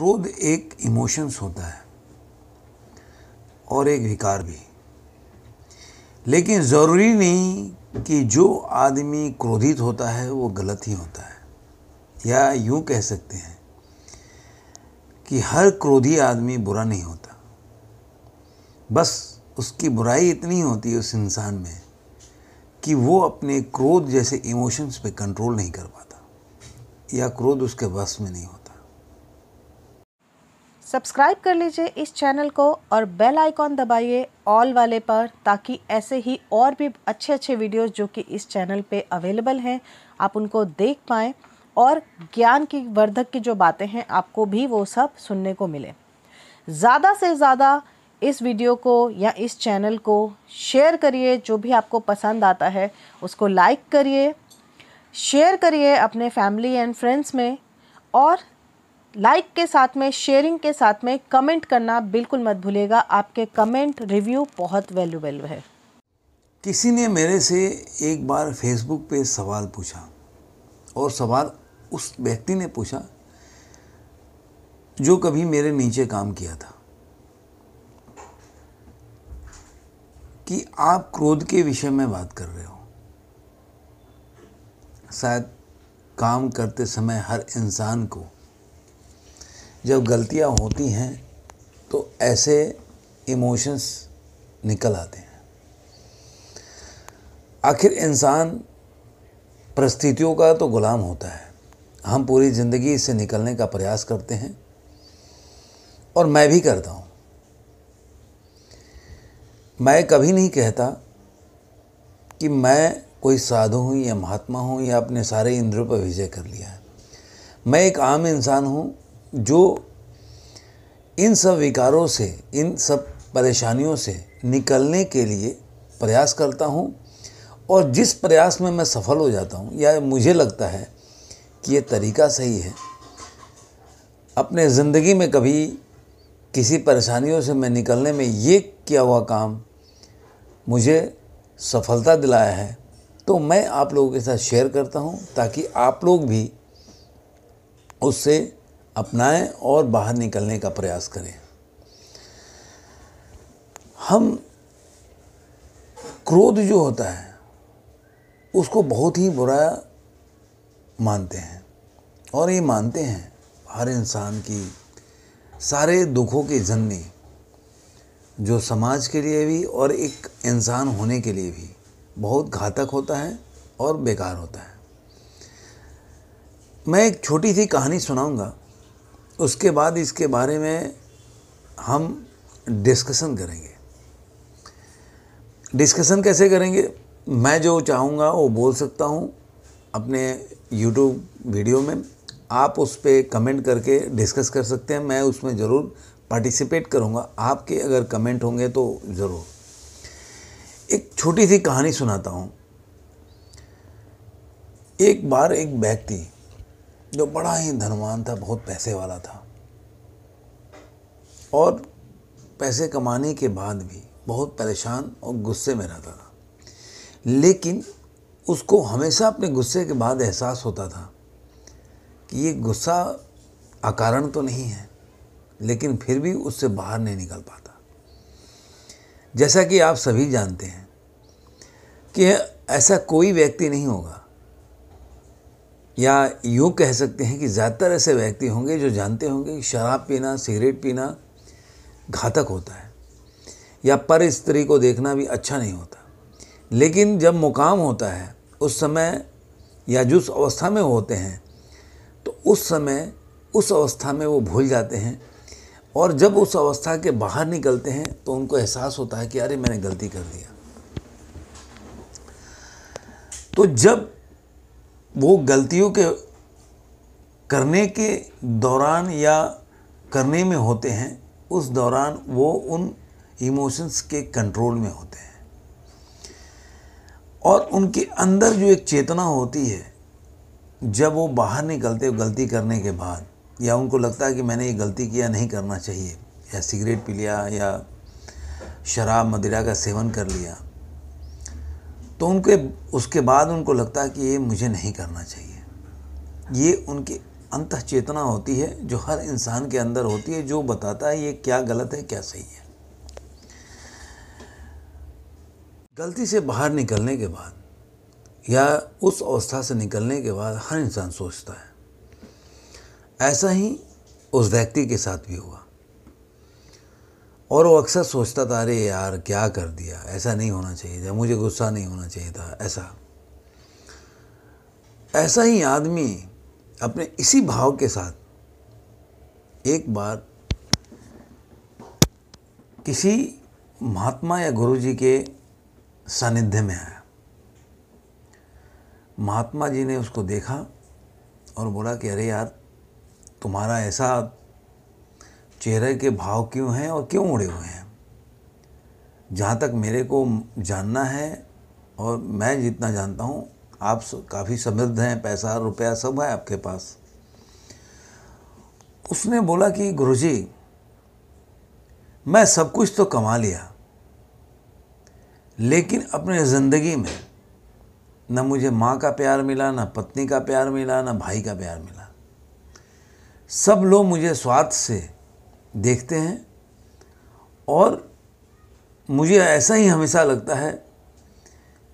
क्रोध एक इमोशंस होता है और एक विकार भी लेकिन ज़रूरी नहीं कि जो आदमी क्रोधित होता है वो गलत ही होता है या यूँ कह सकते हैं कि हर क्रोधी आदमी बुरा नहीं होता बस उसकी बुराई इतनी होती है उस इंसान में कि वो अपने क्रोध जैसे इमोशंस पे कंट्रोल नहीं कर पाता या क्रोध उसके बस में नहीं होता सब्सक्राइब कर लीजिए इस चैनल को और बेल आइकॉन दबाइए ऑल वाले पर ताकि ऐसे ही और भी अच्छे अच्छे वीडियोस जो कि इस चैनल पे अवेलेबल हैं आप उनको देख पाएँ और ज्ञान की वर्धक की जो बातें हैं आपको भी वो सब सुनने को मिले ज़्यादा से ज़्यादा इस वीडियो को या इस चैनल को शेयर करिए जो भी आपको पसंद आता है उसको लाइक करिए शेयर करिए अपने फैमिली एंड फ्रेंड्स में और लाइक के साथ में शेयरिंग के साथ में कमेंट करना बिल्कुल मत भूलेगा आपके कमेंट रिव्यू बहुत वैल्यूबल है किसी ने मेरे से एक बार फेसबुक पे सवाल पूछा और सवाल उस व्यक्ति ने पूछा जो कभी मेरे नीचे काम किया था कि आप क्रोध के विषय में बात कर रहे हो शायद काम करते समय हर इंसान को जब गलतियाँ होती हैं तो ऐसे इमोशंस निकल आते हैं आखिर इंसान परिस्थितियों का तो गुलाम होता है हम पूरी ज़िंदगी इससे निकलने का प्रयास करते हैं और मैं भी करता हूँ मैं कभी नहीं कहता कि मैं कोई साधु हूँ या महात्मा हूँ या अपने सारे इंद्रियों पर विजय कर लिया है मैं एक आम इंसान हूँ जो इन सब विकारों से इन सब परेशानियों से निकलने के लिए प्रयास करता हूँ और जिस प्रयास में मैं सफल हो जाता हूँ या मुझे लगता है कि ये तरीका सही है अपने ज़िंदगी में कभी किसी परेशानियों से मैं निकलने में ये किया हुआ काम मुझे सफलता दिलाया है तो मैं आप लोगों के साथ शेयर करता हूँ ताकि आप लोग भी उससे अपनाएं और बाहर निकलने का प्रयास करें हम क्रोध जो होता है उसको बहुत ही बुरा मानते हैं और ये मानते हैं हर इंसान की सारे दुखों की जननी जो समाज के लिए भी और एक इंसान होने के लिए भी बहुत घातक होता है और बेकार होता है मैं एक छोटी सी कहानी सुनाऊंगा उसके बाद इसके बारे में हम डिस्कशन करेंगे डिस्कशन कैसे करेंगे मैं जो चाहूँगा वो बोल सकता हूँ अपने यूट्यूब वीडियो में आप उस पर कमेंट करके डिस्कस कर सकते हैं मैं उसमें ज़रूर पार्टिसिपेट करूँगा आपके अगर कमेंट होंगे तो ज़रूर एक छोटी सी कहानी सुनाता हूँ एक बार एक व्यक्ति जो बड़ा ही धनवान था बहुत पैसे वाला था और पैसे कमाने के बाद भी बहुत परेशान और गुस्से में रहता था लेकिन उसको हमेशा अपने गुस्से के बाद एहसास होता था कि ये गुस्सा अकारण तो नहीं है लेकिन फिर भी उससे बाहर नहीं निकल पाता जैसा कि आप सभी जानते हैं कि ऐसा कोई व्यक्ति नहीं होगा या यूँ कह सकते हैं कि ज़्यादातर ऐसे व्यक्ति होंगे जो जानते होंगे कि शराब पीना सिगरेट पीना घातक होता है या पर स्त्री को देखना भी अच्छा नहीं होता लेकिन जब मुकाम होता है उस समय या जिस अवस्था में होते हैं तो उस समय उस अवस्था में वो भूल जाते हैं और जब उस अवस्था के बाहर निकलते हैं तो उनको एहसास होता है कि अरे मैंने गलती कर दिया तो जब वो गलतियों के करने के दौरान या करने में होते हैं उस दौरान वो उन इमोशंस के कंट्रोल में होते हैं और उनके अंदर जो एक चेतना होती है जब वो बाहर निकलते गलती करने के बाद या उनको लगता है कि मैंने ये गलती किया नहीं करना चाहिए या सिगरेट पी लिया या शराब मदिरा का सेवन कर लिया तो उनके उसके बाद उनको लगता है कि ये मुझे नहीं करना चाहिए ये उनकी अंत चेतना होती है जो हर इंसान के अंदर होती है जो बताता है ये क्या गलत है क्या सही है गलती से बाहर निकलने के बाद या उस अवस्था से निकलने के बाद हर इंसान सोचता है ऐसा ही उस व्यक्ति के साथ भी हुआ और वो अक्सर सोचता था अरे यार क्या कर दिया ऐसा नहीं होना चाहिए था मुझे गुस्सा नहीं होना चाहिए था ऐसा ऐसा ही आदमी अपने इसी भाव के साथ एक बार किसी महात्मा या गुरुजी के सानिध्य में आया महात्मा जी ने उसको देखा और बोला कि अरे यार तुम्हारा ऐसा चेहरे के भाव क्यों हैं और क्यों उड़े हुए हैं जहाँ तक मेरे को जानना है और मैं जितना जानता हूँ आप काफ़ी समृद्ध हैं पैसा रुपया सब है आपके पास उसने बोला कि गुरु जी मैं सब कुछ तो कमा लिया लेकिन अपने ज़िंदगी में न मुझे माँ का प्यार मिला ना पत्नी का प्यार मिला ना भाई का प्यार मिला सब लोग मुझे स्वार्थ से देखते हैं और मुझे ऐसा ही हमेशा लगता है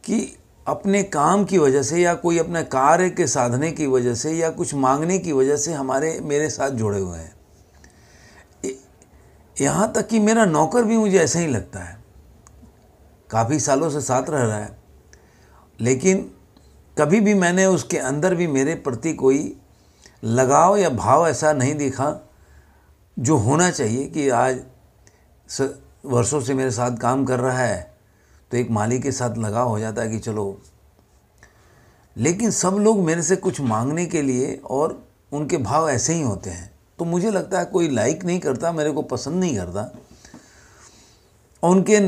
कि अपने काम की वजह से या कोई अपने कार्य के साधने की वजह से या कुछ मांगने की वजह से हमारे मेरे साथ जुड़े हुए हैं यहाँ तक कि मेरा नौकर भी मुझे ऐसा ही लगता है काफ़ी सालों से साथ रह रहा है लेकिन कभी भी मैंने उसके अंदर भी मेरे प्रति कोई लगाव या भाव ऐसा नहीं देखा जो होना चाहिए कि आज वर्षों से मेरे साथ काम कर रहा है तो एक माली के साथ लगाव हो जाता है कि चलो लेकिन सब लोग मेरे से कुछ मांगने के लिए और उनके भाव ऐसे ही होते हैं तो मुझे लगता है कोई लाइक नहीं करता मेरे को पसंद नहीं करता और उनके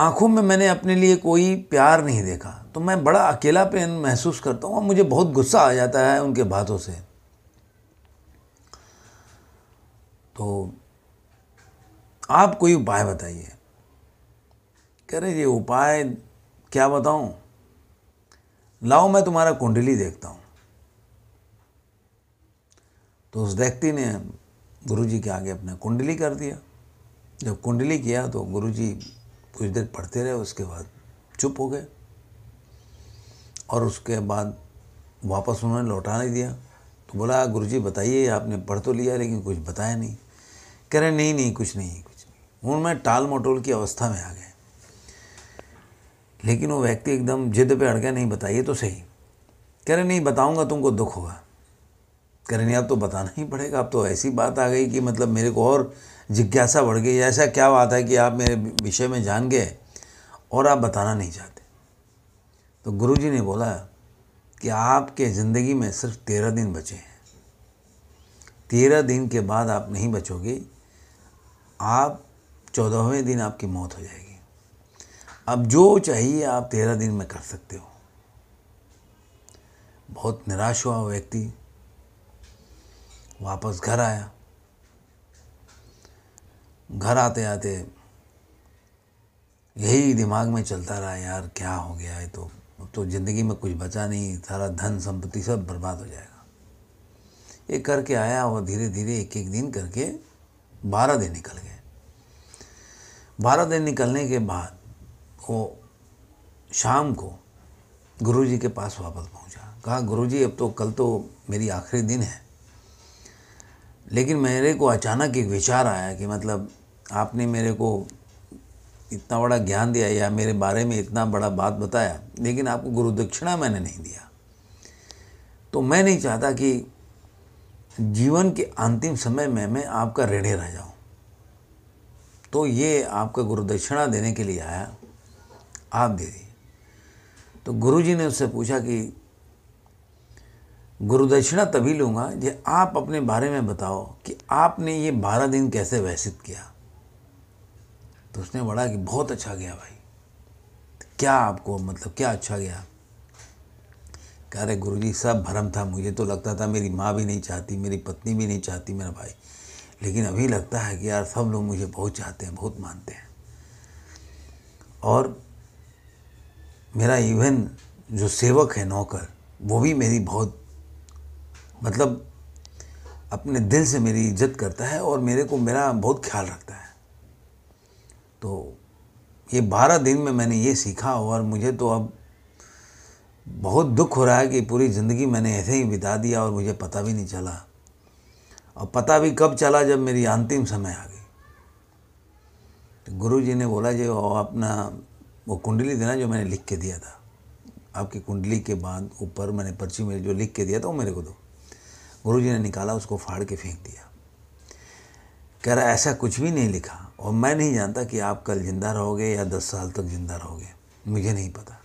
आँखों में मैंने अपने लिए कोई प्यार नहीं देखा तो मैं बड़ा अकेलापन महसूस करता हूँ और मुझे बहुत गुस्सा आ जाता है उनके बातों से तो आप कोई उपाय बताइए कह रहे ये उपाय क्या बताऊं लाओ मैं तुम्हारा कुंडली देखता हूं तो उस व्यक्ति ने गुरु जी के आगे अपना कुंडली कर दिया जब कुंडली किया तो गुरु जी कुछ देर पढ़ते रहे उसके बाद चुप हो गए और उसके बाद वापस उन्होंने लौटा नहीं दिया तो बोला जी बताइए आपने पढ़ तो लिया लेकिन कुछ बताया नहीं कह रहे नहीं नहीं कुछ नहीं कुछ नहीं हूँ मैं टाल मटोल की अवस्था में आ गया लेकिन वो व्यक्ति एकदम जिद पे अड़ गया नहीं बताइए तो सही कह रहे नहीं बताऊंगा तुमको दुख होगा कह रहे नहीं अब तो बताना ही पड़ेगा अब तो ऐसी बात आ गई कि मतलब मेरे को और जिज्ञासा बढ़ गई ऐसा क्या बात है कि आप मेरे विषय में जान गए और आप बताना नहीं चाहते तो जी ने बोला कि आपके ज़िंदगी में सिर्फ तेरह दिन बचे हैं तेरह दिन के बाद आप नहीं बचोगे आप चौदहवें दिन आपकी मौत हो जाएगी अब जो चाहिए आप तेरह दिन में कर सकते हो बहुत निराश हुआ व्यक्ति वापस घर आया घर आते आते यही दिमाग में चलता रहा यार क्या हो गया है तो तो ज़िंदगी में कुछ बचा नहीं सारा धन संपत्ति सब बर्बाद हो जाएगा ये करके आया और धीरे धीरे एक एक दिन करके बारह दिन निकल गए बारह दिन निकलने के बाद वो शाम को गुरुजी के पास वापस पहुंचा कहा गुरुजी अब तो कल तो मेरी आखिरी दिन है लेकिन मेरे को अचानक एक विचार आया कि मतलब आपने मेरे को इतना बड़ा ज्ञान दिया या मेरे बारे में इतना बड़ा बात बताया लेकिन आपको गुरु दक्षिणा मैंने नहीं दिया तो मैं नहीं चाहता कि जीवन के अंतिम समय में मैं आपका ऋणी रह जाऊं तो ये आपका गुरु दक्षिणा देने के लिए आया आप दे दी तो गुरु जी ने उससे पूछा कि गुरु दक्षिणा तभी लूँगा जब आप अपने बारे में बताओ कि आपने ये बारह दिन कैसे व्यसित किया तो उसने बड़ा कि बहुत अच्छा गया भाई क्या आपको मतलब क्या अच्छा गया कह रहे गुरु जी सब भरम था मुझे तो लगता था मेरी माँ भी नहीं चाहती मेरी पत्नी भी नहीं चाहती मेरा भाई लेकिन अभी लगता है कि यार सब लोग मुझे बहुत चाहते हैं बहुत मानते हैं और मेरा इवन जो सेवक है नौकर वो भी मेरी बहुत मतलब अपने दिल से मेरी इज्जत करता है और मेरे को मेरा बहुत ख्याल रखता है तो ये बारह दिन में मैंने ये सीखा और मुझे तो अब बहुत दुख हो रहा है कि पूरी ज़िंदगी मैंने ऐसे ही बिता दिया और मुझे पता भी नहीं चला और पता भी कब चला जब मेरी अंतिम समय आ गई तो गुरु जी ने बोला जी अपना वो कुंडली देना जो मैंने लिख के दिया था आपकी कुंडली के बाद ऊपर मैंने पर्ची में जो लिख के दिया था वो मेरे को दो गुरु जी ने निकाला उसको फाड़ के फेंक दिया कह रहा ऐसा कुछ भी नहीं लिखा और मैं नहीं जानता कि आप कल ज़िंदा रहोगे या दस साल तक ज़िंदा रहोगे मुझे नहीं पता